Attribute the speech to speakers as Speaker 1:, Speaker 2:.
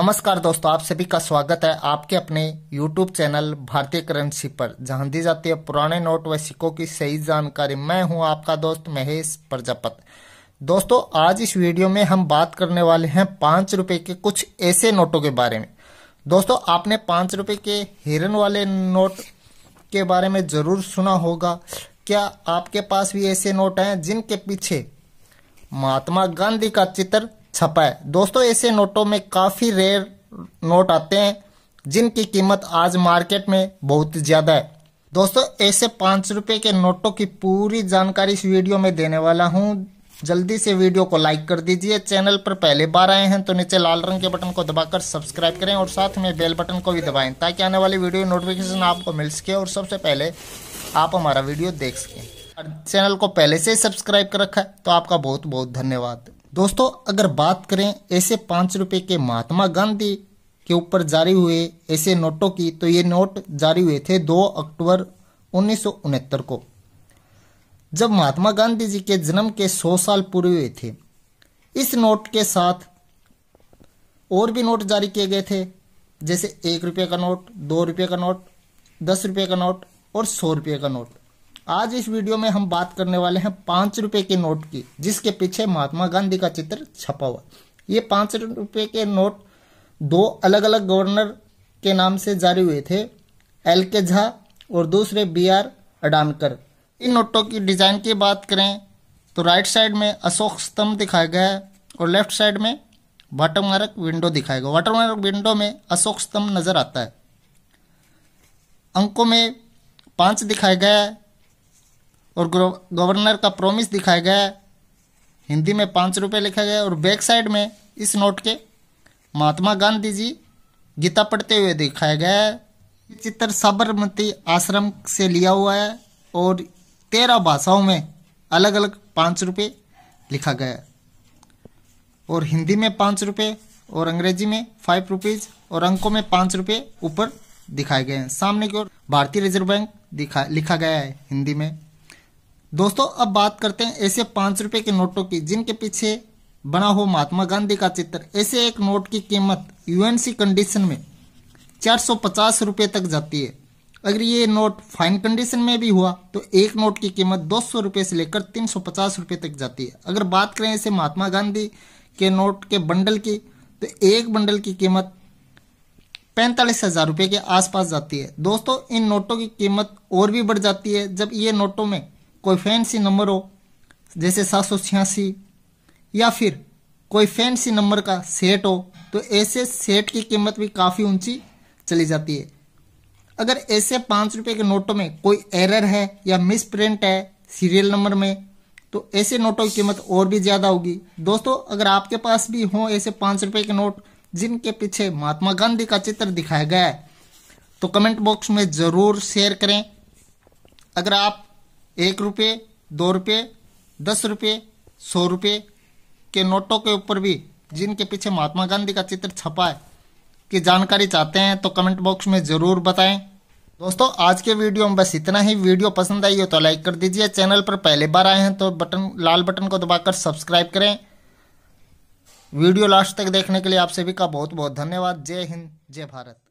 Speaker 1: नमस्कार दोस्तों आप सभी का स्वागत है आपके अपने YouTube चैनल भारतीय करेंसी पर जहां दी जाती है पुराने नोट व सिक्कों की सही जानकारी मैं हूं आपका दोस्त महेश प्रजापत दोस्तों आज इस वीडियो में हम बात करने वाले हैं पांच रूपये के कुछ ऐसे नोटों के बारे में दोस्तों आपने पांच रूपये के हिरन वाले नोट के बारे में ज़रूर सुना होगा क्या आपके पास भी ऐसे नोट है जिनके पीछे महात्मा गांधी का चित्र छपा है दोस्तों ऐसे नोटों में काफ़ी रेयर नोट आते हैं जिनकी कीमत आज मार्केट में बहुत ज़्यादा है दोस्तों ऐसे पांच रुपए के नोटों की पूरी जानकारी इस वीडियो में देने वाला हूँ जल्दी से वीडियो को लाइक कर दीजिए चैनल पर पहले बार आए हैं तो नीचे लाल रंग के बटन को दबाकर सब्सक्राइब करें और साथ में बेल बटन को भी दबाएं ताकि आने वाली वीडियो नोटिफिकेशन आपको मिल सके और सबसे पहले आप हमारा वीडियो देख सकें चैनल को पहले से सब्सक्राइब कर रखा है तो आपका बहुत बहुत धन्यवाद दोस्तों अगर बात करें ऐसे पांच रुपए के महात्मा गांधी के ऊपर जारी हुए ऐसे नोटों की तो ये नोट जारी हुए थे 2 अक्टूबर उन्नीस को जब महात्मा गांधी जी के जन्म के 100 साल पूरे हुए थे इस नोट के साथ और भी नोट जारी किए गए थे जैसे एक रुपये का नोट दो रुपये का नोट दस रुपये का नोट और सौ रुपये का नोट आज इस वीडियो में हम बात करने वाले हैं पांच रुपए के नोट की जिसके पीछे महात्मा गांधी का चित्र छपा हुआ ये पांच रुपए के नोट दो अलग अलग गवर्नर के नाम से जारी हुए थे एल के झा और दूसरे बी आर अडानकर इन नोटों की डिजाइन की बात करें तो राइट साइड में अशोक स्तंभ दिखाया गया है और लेफ्ट साइड में वाटर विंडो दिखाया गया वाटर विंडो में अशोक स्तंभ नजर आता है अंकों में पांच दिखाया गया है और गवर्नर का प्रोमिस दिखाया गया है हिंदी में पाँच रुपये लिखा गया और बैक साइड में इस नोट के महात्मा गांधी जी गीता पढ़ते हुए दिखाया गया है चित्र साबरमती आश्रम से लिया हुआ है और तेरह भाषाओं में अलग अलग पाँच रुपये लिखा गया है और हिंदी में पाँच रुपये और अंग्रेजी में फाइव रुपीज़ और अंकों में पाँच रुपये ऊपर दिखाए गए हैं सामने की ओर भारतीय रिजर्व बैंक दिखा लिखा गया है हिंदी में दोस्तों अब बात करते हैं ऐसे पांच रुपए के नोटों की जिनके पीछे बना हो महात्मा गांधी का चित्र ऐसे एक नोट की कीमत यूएनसी कंडीशन में चार सौ पचास रुपए तक जाती है अगर ये नोट फाइन कंडीशन में भी हुआ तो एक नोट की कीमत दो सौ रुपए से लेकर तीन सौ पचास रुपए तक जाती है अगर बात करें ऐसे महात्मा गांधी के नोट के बंडल की तो एक बंडल की कीमत पैंतालीस हज़ार रुपए के आसपास जाती है दोस्तों इन नोटों की कीमत और भी बढ़ जाती है जब ये नोटों में कोई फैंसी नंबर हो जैसे सात सौ छियासी या फिर कोई फैंसी नंबर का सेट हो तो ऐसे सेट की कीमत भी काफ़ी ऊंची चली जाती है अगर ऐसे पाँच रुपये के नोटों में कोई एरर है या मिस प्रिंट है सीरियल नंबर में तो ऐसे नोटों की कीमत और भी ज़्यादा होगी दोस्तों अगर आपके पास भी हों ऐसे पाँच रुपये के नोट जिनके पीछे महात्मा गांधी का चित्र दिखाया गया है तो कमेंट बॉक्स में ज़रूर शेयर करें अगर आप एक रुपये दो रुपये दस रुपये सौ रुपये के नोटों के ऊपर भी जिनके पीछे महात्मा गांधी का चित्र छपा है की जानकारी चाहते हैं तो कमेंट बॉक्स में ज़रूर बताएं दोस्तों आज के वीडियो में बस इतना ही वीडियो पसंद आई हो तो लाइक कर दीजिए चैनल पर पहले बार आए हैं तो बटन लाल बटन को दबाकर सब्सक्राइब करें वीडियो लास्ट तक देखने के लिए आप सभी का बहुत बहुत धन्यवाद जय हिंद जय भारत